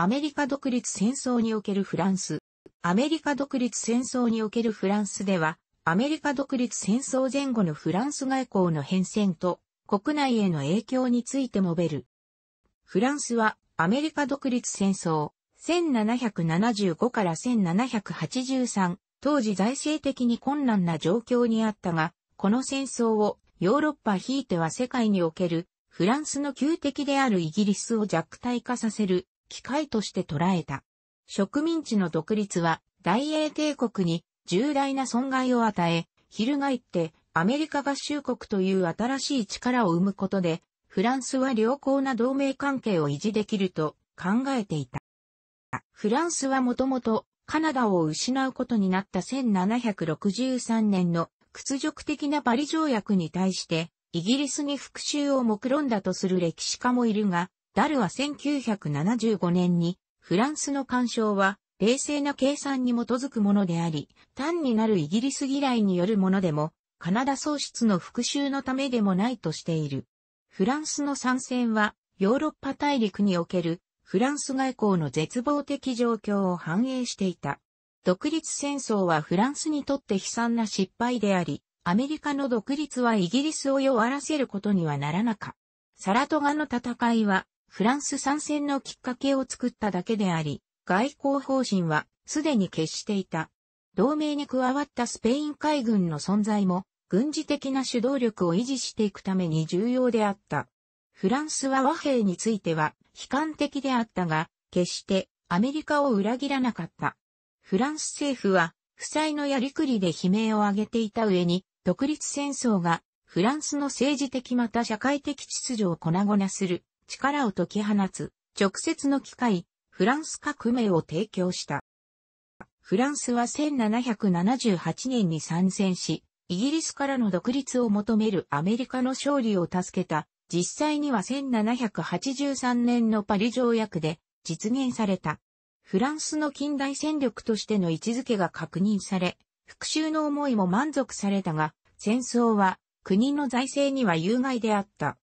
アメリカ独立戦争におけるフランス。アメリカ独立戦争におけるフランスでは、アメリカ独立戦争前後のフランス外交の変遷と国内への影響について述べる。フランスはアメリカ独立戦争1775から1783当時財政的に困難な状況にあったが、この戦争をヨーロッパひいては世界におけるフランスの旧敵であるイギリスを弱体化させる機会として捉えた。植民地の独立は大英帝国に重大な損害を与え、翻ってアメリカ合衆国という新しい力を生むことで、フランスは良好な同盟関係を維持できると考えていた。フランスはもともとカナダを失うことになった1763年の屈辱的なパリ条約に対してイギリスに復讐を目論んだとする歴史家もいるが、ダルは1975年に、フランスの干渉は、冷静な計算に基づくものであり、単になるイギリス嫌いによるものでも、カナダ喪失の復讐のためでもないとしている。フランスの参戦は、ヨーロッパ大陸における、フランス外交の絶望的状況を反映していた。独立戦争はフランスにとって悲惨な失敗であり、アメリカの独立はイギリスを弱らせることにはならなか。サラトガの戦いはフランス参戦のきっかけを作っただけであり、外交方針はすでに決していた。同盟に加わったスペイン海軍の存在も、軍事的な主導力を維持していくために重要であった。フランスは和平については悲観的であったが、決してアメリカを裏切らなかった。フランス政府は、負債のやりくりで悲鳴を上げていた上に、独立戦争がフランスの政治的また社会的秩序を粉々する力を解き放つ、直接の機会、フランス革命を提供した。フランスは1778年に参戦し、イギリスからの独立を求めるアメリカの勝利を助けた、実際には1783年のパリ条約で実現された。フランスの近代戦力としての位置づけが確認され、復讐の思いも満足されたが、戦争は国の財政には有害であった。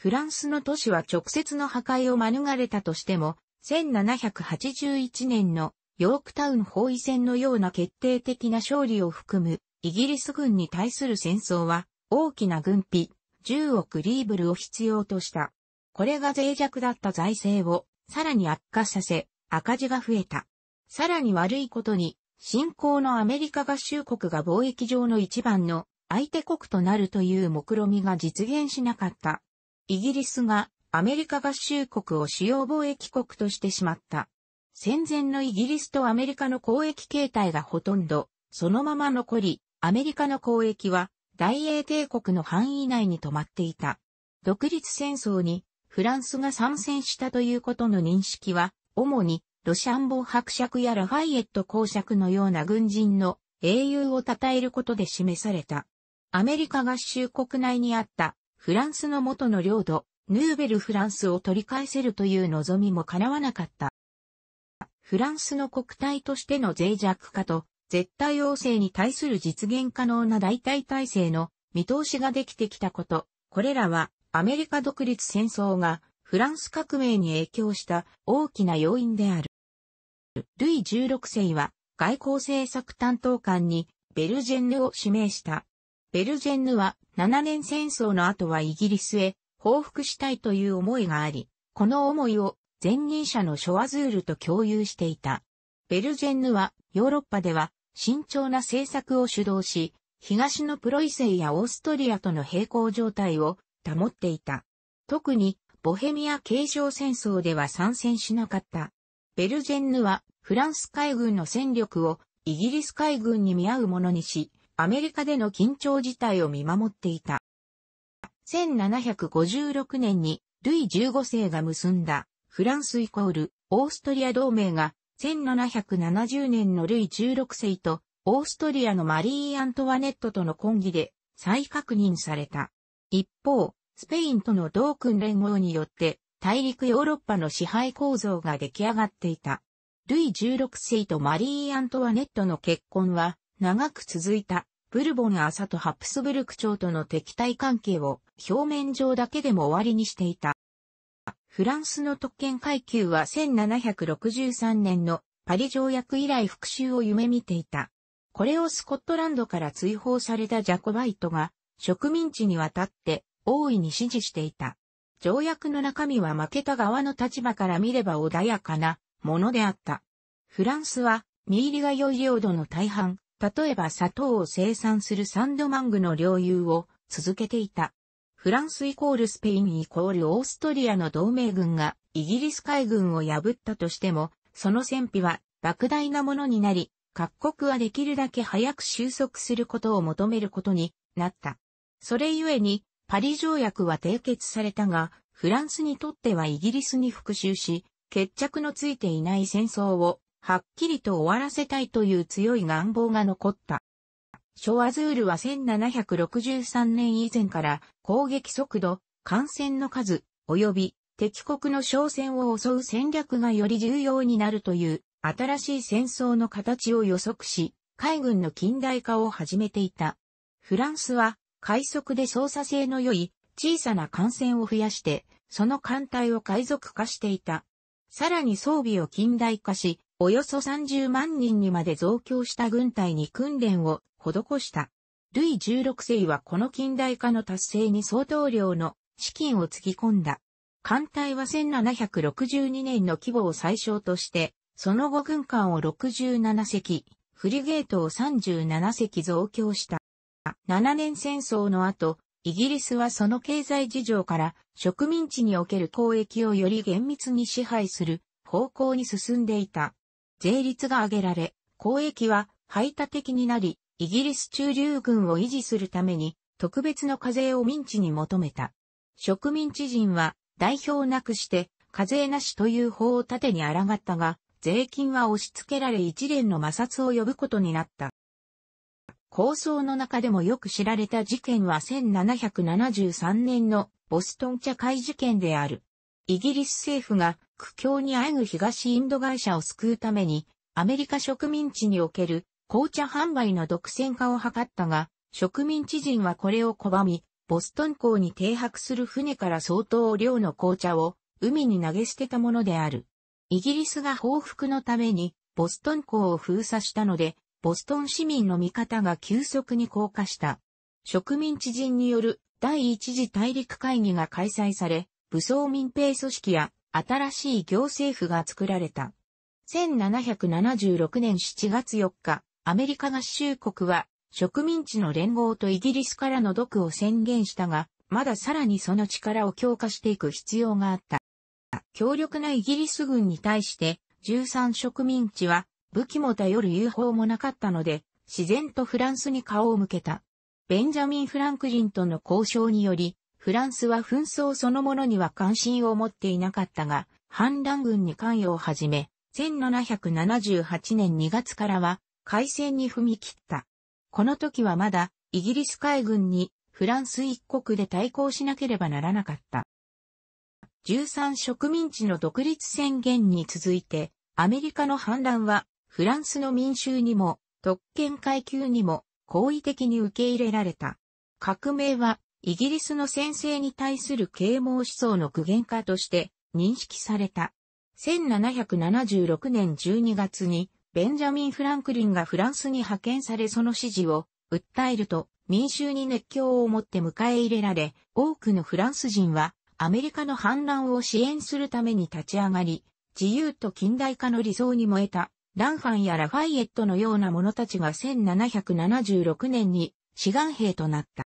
フランスの都市は直接の破壊を免れたとしても、1781年のヨークタウン包囲戦のような決定的な勝利を含むイギリス軍に対する戦争は大きな軍費10億リーブルを必要とした。これが脆弱だった財政をさらに悪化させ赤字が増えた。さらに悪いことに新興のアメリカ合衆国が貿易上の一番の相手国となるという目論みが実現しなかった。イギリスがアメリカ合衆国を主要貿易国としてしまった。戦前のイギリスとアメリカの交易形態がほとんどそのまま残り、アメリカの交易は大英帝国の範囲内に止まっていた。独立戦争にフランスが参戦したということの認識は、主にロシャンボー伯爵やラファイエット公爵のような軍人の英雄を称えることで示された。アメリカ合衆国内にあったフランスの元の領土、ヌーベルフランスを取り返せるという望みも叶わなかった。フランスの国体としての脆弱化と、絶対王政に対する実現可能な代替体制の見通しができてきたこと、これらはアメリカ独立戦争がフランス革命に影響した大きな要因である。ルイ16世は外交政策担当官にベルジェンヌを指名した。ベルジェンヌは7年戦争の後はイギリスへ報復したいという思いがあり、この思いを前任者のショワズールと共有していた。ベルジェンヌはヨーロッパでは慎重な政策を主導し、東のプロイセイやオーストリアとの並行状態を保っていた。特にボヘミア継承戦争では参戦しなかった。ベルジェンヌはフランス海軍の戦力をイギリス海軍に見合うものにし、アメリカでの緊張事態を見守っていた。1756年にルイ15世が結んだフランスイコールオーストリア同盟が1770年のルイ16世とオーストリアのマリー・アントワネットとの婚議で再確認された。一方、スペインとの同訓連合によって大陸ヨーロッパの支配構造が出来上がっていた。ルイ16世とマリー・アントワネットの結婚は長く続いた。ブルボン朝とハプスブルク朝との敵対関係を表面上だけでも終わりにしていた。フランスの特権階級は1763年のパリ条約以来復讐を夢見ていた。これをスコットランドから追放されたジャコバイトが植民地に渡って大いに支持していた。条約の中身は負けた側の立場から見れば穏やかなものであった。フランスは、見ーリが良い領土の大半、例えば砂糖を生産するサンドマングの領有を続けていた。フランスイコールスペインイコールオーストリアの同盟軍がイギリス海軍を破ったとしても、その戦費は莫大なものになり、各国はできるだけ早く収束することを求めることになった。それゆえに、パリ条約は締結されたが、フランスにとってはイギリスに復讐し、決着のついていない戦争をはっきりと終わらせたいという強い願望が残った。ショアズールは1763年以前から攻撃速度、艦船の数、及び敵国の商船を襲う戦略がより重要になるという新しい戦争の形を予測し、海軍の近代化を始めていた。フランスは快速で操作性の良い小さな艦船を増やして、その艦隊を海賊化していた。さらに装備を近代化し、およそ30万人にまで増強した軍隊に訓練を施した。ルイ16世はこの近代化の達成に相当量の資金をつぎ込んだ。艦隊は1762年の規模を最小として、その後軍艦を67隻、フリゲートを37隻増強した。7年戦争の後、イギリスはその経済事情から植民地における交易をより厳密に支配する方向に進んでいた。税率が上げられ、交易は排他的になり、イギリス駐留軍を維持するために特別の課税を民地に求めた。植民地人は代表なくして課税なしという法を盾に抗ったが、税金は押し付けられ一連の摩擦を呼ぶことになった。構想の中でもよく知られた事件は1773年のボストン茶会事件である。イギリス政府が苦境にあえぐ東インド会社を救うために、アメリカ植民地における紅茶販売の独占化を図ったが、植民地人はこれを拒み、ボストン港に停泊する船から相当量の紅茶を海に投げ捨てたものである。イギリスが報復のためにボストン港を封鎖したので、ボストン市民の味方が急速に降下した。植民地人による第一次大陸会議が開催され、武装民兵組織や新しい行政府が作られた。1776年7月4日、アメリカ合衆国は植民地の連合とイギリスからの毒を宣言したが、まださらにその力を強化していく必要があった。強力なイギリス軍に対して13植民地は武器も頼る誘法もなかったので、自然とフランスに顔を向けた。ベンジャミン・フランクリンとの交渉により、フランスは紛争そのものには関心を持っていなかったが、反乱軍に関与をはじめ、1778年2月からは、海戦に踏み切った。この時はまだ、イギリス海軍にフランス一国で対抗しなければならなかった。13植民地の独立宣言に続いて、アメリカの反乱は、フランスの民衆にも、特権階級にも、好意的に受け入れられた。革命は、イギリスの先生に対する啓蒙思想の具現化として認識された。1776年12月にベンジャミン・フランクリンがフランスに派遣されその支持を訴えると民衆に熱狂を持って迎え入れられ、多くのフランス人はアメリカの反乱を支援するために立ち上がり、自由と近代化の理想に燃えた、ランファンやラファイエットのような者たちが1776年に志願兵となった。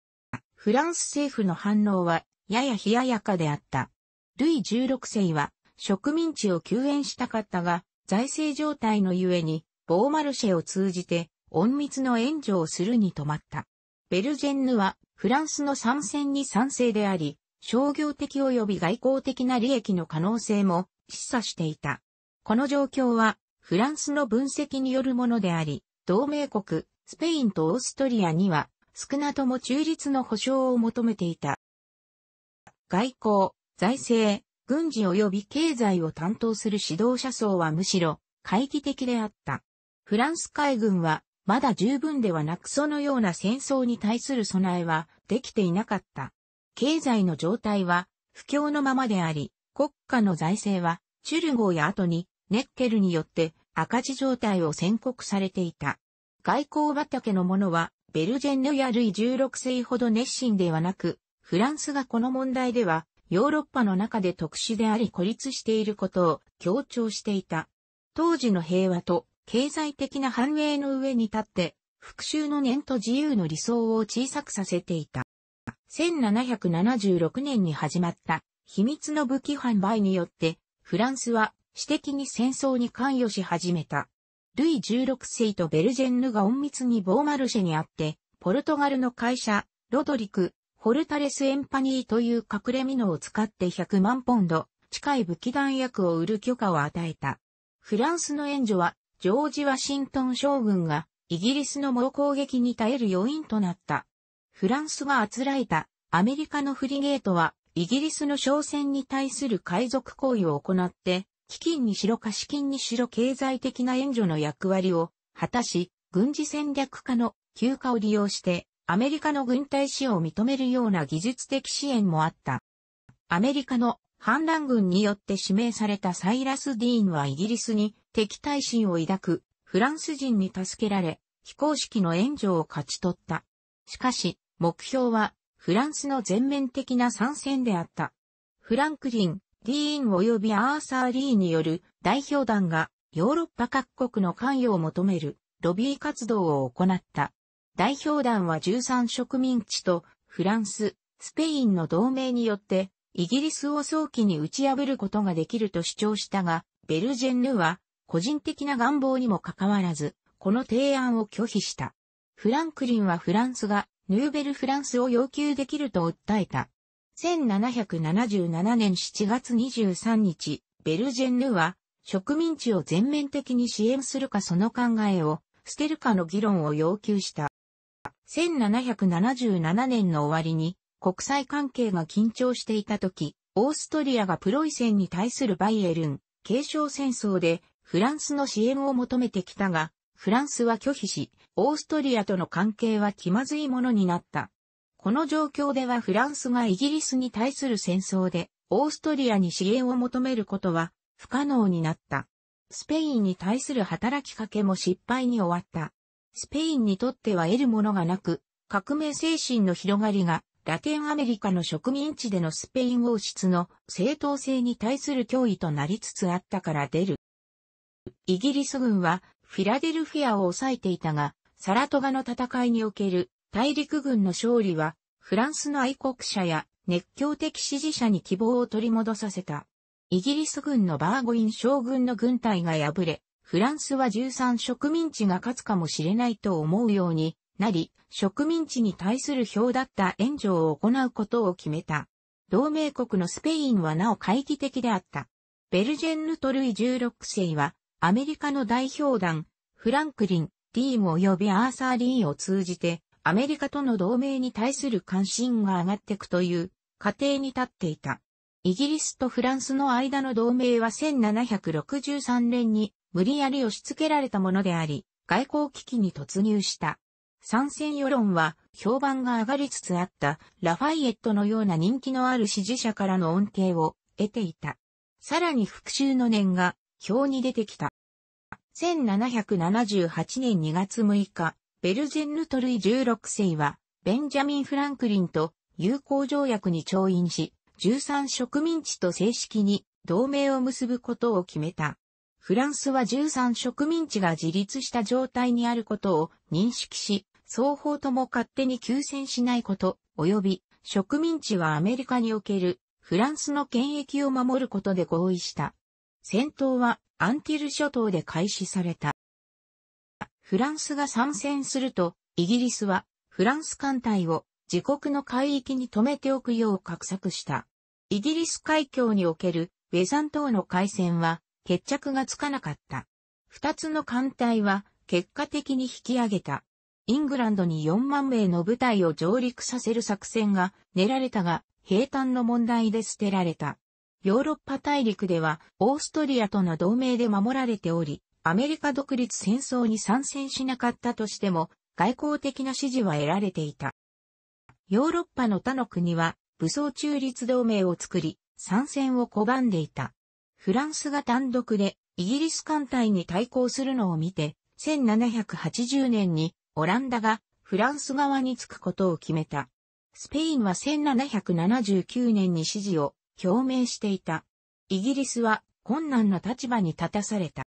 フランス政府の反応は、やや冷ややかであった。ルイ16世は、植民地を救援したかったが、財政状態のゆえに、ボーマルシェを通じて、隠密の援助をするに止まった。ベルジェンヌは、フランスの参戦に賛成であり、商業的及び外交的な利益の可能性も示唆していた。この状況は、フランスの分析によるものであり、同盟国、スペインとオーストリアには少なとも中立の保障を求めていた。外交、財政、軍事及び経済を担当する指導者層はむしろ、懐疑的であった。フランス海軍は、まだ十分ではなくそのような戦争に対する備えは、できていなかった。経済の状態は、不況のままであり、国家の財政は、チュルゴーや後に、ネッケルによって、赤字状態を宣告されていた。外交畑の者は、ベルジェンヌやルイ16世ほど熱心ではなく、フランスがこの問題では、ヨーロッパの中で特殊であり孤立していることを強調していた。当時の平和と経済的な繁栄の上に立って、復讐の念と自由の理想を小さくさせていた。1776年に始まった秘密の武器販売によって、フランスは私的に戦争に関与し始めた。ルイ16世とベルジェンヌが隠密にボーマルシェにあって、ポルトガルの会社、ロドリク、ホルタレスエンパニーという隠れミノを使って100万ポンド、近い武器弾薬を売る許可を与えた。フランスの援助は、ジョージ・ワシントン将軍が、イギリスの猛攻撃に耐える要因となった。フランスがあつらえた、アメリカのフリゲートは、イギリスの商船に対する海賊行為を行って、基金にしろ貸金にしろ経済的な援助の役割を果たし、軍事戦略家の休暇を利用して、アメリカの軍隊使用を認めるような技術的支援もあった。アメリカの反乱軍によって指名されたサイラス・ディーンはイギリスに敵対心を抱くフランス人に助けられ、非公式の援助を勝ち取った。しかし、目標はフランスの全面的な参戦であった。フランクリン、ディーン及びアーサー・リーによる代表団がヨーロッパ各国の関与を求めるロビー活動を行った。代表団は13植民地とフランス、スペインの同盟によってイギリスを早期に打ち破ることができると主張したが、ベルジェンヌは個人的な願望にもかかわらず、この提案を拒否した。フランクリンはフランスがヌーベルフランスを要求できると訴えた。1777年7月23日、ベルジェンヌは、植民地を全面的に支援するかその考えを、捨てるかの議論を要求した。1777年の終わりに、国際関係が緊張していた時、オーストリアがプロイセンに対するバイエルン、継承戦争で、フランスの支援を求めてきたが、フランスは拒否し、オーストリアとの関係は気まずいものになった。この状況ではフランスがイギリスに対する戦争で、オーストリアに支援を求めることは不可能になった。スペインに対する働きかけも失敗に終わった。スペインにとっては得るものがなく、革命精神の広がりが、ラテンアメリカの植民地でのスペイン王室の正当性に対する脅威となりつつあったから出る。イギリス軍はフィラデルフィアを抑えていたが、サラトガの戦いにおける大陸軍の勝利は、フランスの愛国者や熱狂的支持者に希望を取り戻させた。イギリス軍のバーゴイン将軍の軍隊が敗れ、フランスは13植民地が勝つかもしれないと思うようになり、植民地に対する票だった援助を行うことを決めた。同盟国のスペインはなお懐疑的であった。ベルジェンヌ・トルイ16世は、アメリカの代表団、フランクリン、ディーム及びアーサー・リーを通じて、アメリカとの同盟に対する関心が上がっていくという過程に立っていた。イギリスとフランスの間の同盟は1763年に無理やり押し付けられたものであり、外交危機に突入した。参戦世論は評判が上がりつつあったラファイエットのような人気のある支持者からの恩恵を得ていた。さらに復讐の念が表に出てきた。1778年2月6日、ベルゼンヌトルイ16世は、ベンジャミン・フランクリンと友好条約に調印し、13植民地と正式に同盟を結ぶことを決めた。フランスは13植民地が自立した状態にあることを認識し、双方とも勝手に休戦しないこと、及び植民地はアメリカにおけるフランスの権益を守ることで合意した。戦闘はアンティル諸島で開始された。フランスが参戦すると、イギリスはフランス艦隊を自国の海域に止めておくよう画策した。イギリス海峡におけるウェザン島の海戦は決着がつかなかった。二つの艦隊は結果的に引き上げた。イングランドに4万名の部隊を上陸させる作戦が練られたが、平坦の問題で捨てられた。ヨーロッパ大陸ではオーストリアとの同盟で守られており、アメリカ独立戦争に参戦しなかったとしても、外交的な支持は得られていた。ヨーロッパの他の国は武装中立同盟を作り、参戦を拒んでいた。フランスが単独でイギリス艦隊に対抗するのを見て、1780年にオランダがフランス側につくことを決めた。スペインは1779年に支持を表明していた。イギリスは困難な立場に立たされた。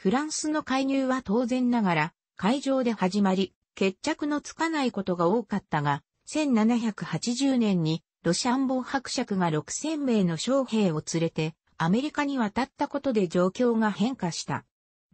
フランスの介入は当然ながら、会場で始まり、決着のつかないことが多かったが、1780年にロシアンボ伯爵が6000名の将兵を連れてアメリカに渡ったことで状況が変化した。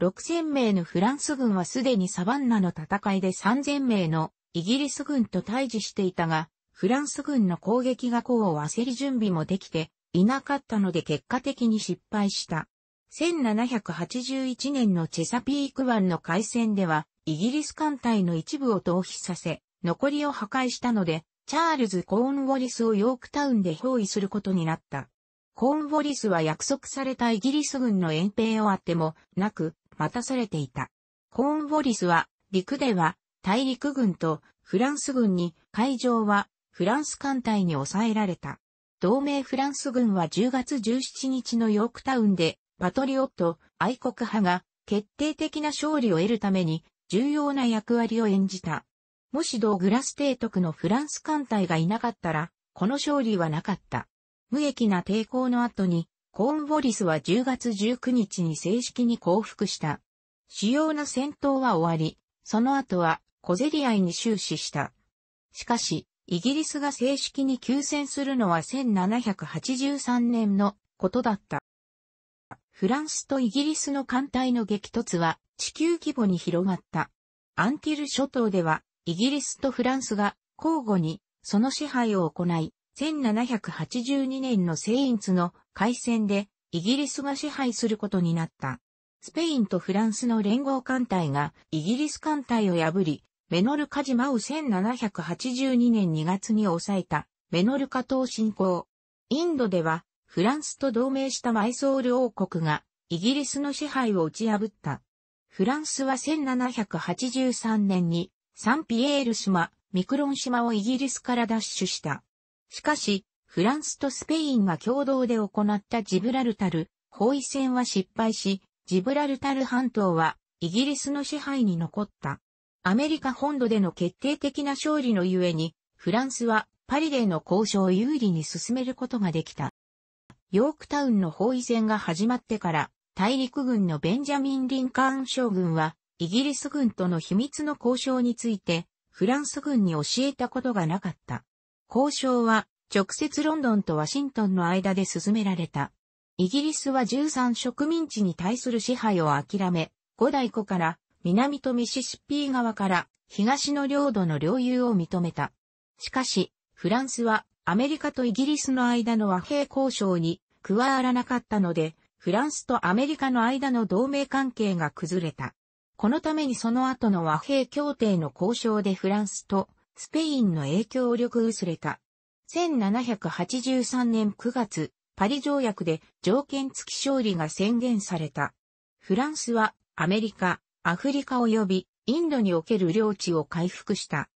6000名のフランス軍はすでにサバンナの戦いで3000名のイギリス軍と対峙していたが、フランス軍の攻撃が功を焦り準備もできていなかったので結果的に失敗した。1781年のチェサピーク湾の海戦では、イギリス艦隊の一部を逃避させ、残りを破壊したので、チャールズ・コーンウォリスをヨークタウンで包囲することになった。コーンウォリスは約束されたイギリス軍の遠兵をあってもなく待たされていた。コーンウォリスは陸では大陸軍とフランス軍に海上はフランス艦隊に抑えられた。同盟フランス軍は10月17日のヨークタウンでパトリオット、愛国派が決定的な勝利を得るために重要な役割を演じた。もしドーグラス提督のフランス艦隊がいなかったら、この勝利はなかった。無益な抵抗の後に、コーンボリスは10月19日に正式に降伏した。主要な戦闘は終わり、その後は小競り合いに終始した。しかし、イギリスが正式に休戦するのは1783年のことだった。フランスとイギリスの艦隊の激突は地球規模に広がった。アンティル諸島では、イギリスとフランスが交互にその支配を行い、1782年のセインツの海戦でイギリスが支配することになった。スペインとフランスの連合艦隊がイギリス艦隊を破り、メノルカ島を1782年2月に抑えたメノルカ島侵攻。インドではフランスと同盟したマイソール王国が、イギリスの支配を打ち破った。フランスは1783年に、サンピエール島、ミクロン島をイギリスから奪取した。しかし、フランスとスペインが共同で行ったジブラルタル、包囲戦は失敗し、ジブラルタル半島はイギリスの支配に残った。アメリカ本土での決定的な勝利のゆえに、フランスはパリでの交渉を有利に進めることができた。ヨークタウンの包囲戦が始まってから、大陸軍のベンジャミン・リンカーン将軍は、イギリス軍との秘密の交渉について、フランス軍に教えたことがなかった。交渉は、直接ロンドンとワシントンの間で進められた。イギリスは13植民地に対する支配を諦め、五大湖から南とミシシッピー側から東の領土の領有を認めた。しかし、フランスはアメリカとイギリスの間の和平交渉に加わらなかったので、フランスとアメリカの間の同盟関係が崩れた。このためにその後の和平協定の交渉でフランスとスペインの影響力薄れた。1783年9月、パリ条約で条件付き勝利が宣言された。フランスはアメリカ、アフリカ及びインドにおける領地を回復した。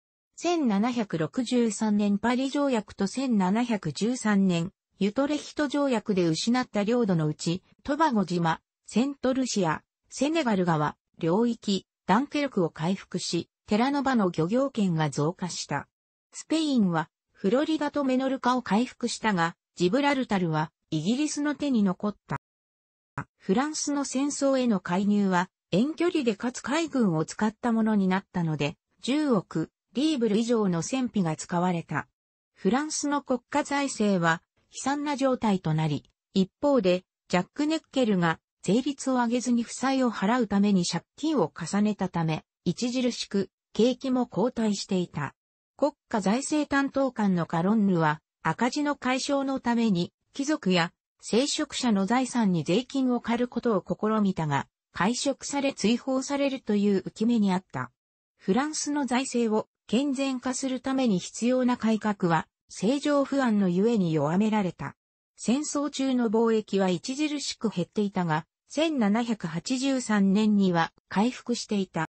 1763年パリ条約と1713年ユトレヒト条約で失った領土のうち、トバゴ島、セントルシア、セネガル川、領域、ダンケルクを回復し、テラノバの漁業権が増加した。スペインは、フロリダとメノルカを回復したが、ジブラルタルは、イギリスの手に残った。フランスの戦争への介入は、遠距離でかつ海軍を使ったものになったので、10億、リーブル以上の戦費が使われた。フランスの国家財政は、悲惨な状態となり、一方で、ジャック・ネッケルが税率を上げずに負債を払うために借金を重ねたため、著しく景気も後退していた。国家財政担当官のカロンヌは赤字の解消のために貴族や聖職者の財産に税金を借ることを試みたが、解職され追放されるという浮き目にあった。フランスの財政を健全化するために必要な改革は正常不安のゆえに弱められた。戦争中の貿易は著しく減っていたが、1783年には回復していた。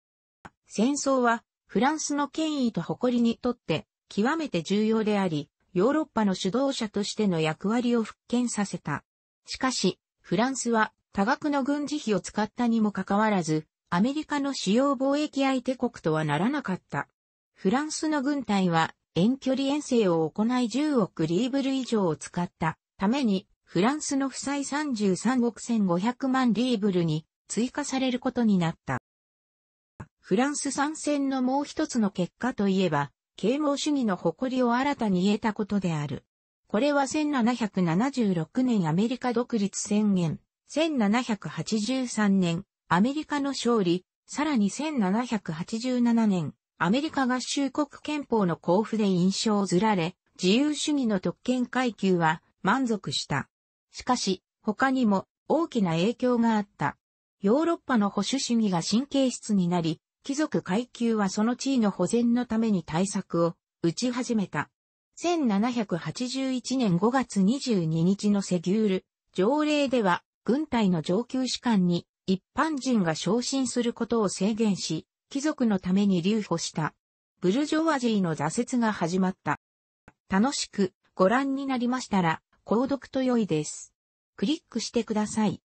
戦争はフランスの権威と誇りにとって極めて重要であり、ヨーロッパの主導者としての役割を復権させた。しかし、フランスは多額の軍事費を使ったにもかかわらず、アメリカの主要貿易相手国とはならなかった。フランスの軍隊は遠距離遠征を行い10億リーブル以上を使ったために、フランスの負債33億1500万リーブルに追加されることになった。フランス参戦のもう一つの結果といえば、啓蒙主義の誇りを新たに得たことである。これは1776年アメリカ独立宣言、1783年アメリカの勝利、さらに1787年アメリカ合衆国憲法の交付で印象づられ、自由主義の特権階級は満足した。しかし、他にも大きな影響があった。ヨーロッパの保守主義が神経質になり、貴族階級はその地位の保全のために対策を打ち始めた。1781年5月22日のセギュール条例では軍隊の上級士官に一般人が昇進することを制限し、貴族のために留保した。ブルジョワジーの挫折が始まった。楽しくご覧になりましたら、購読と良いです。クリックしてください。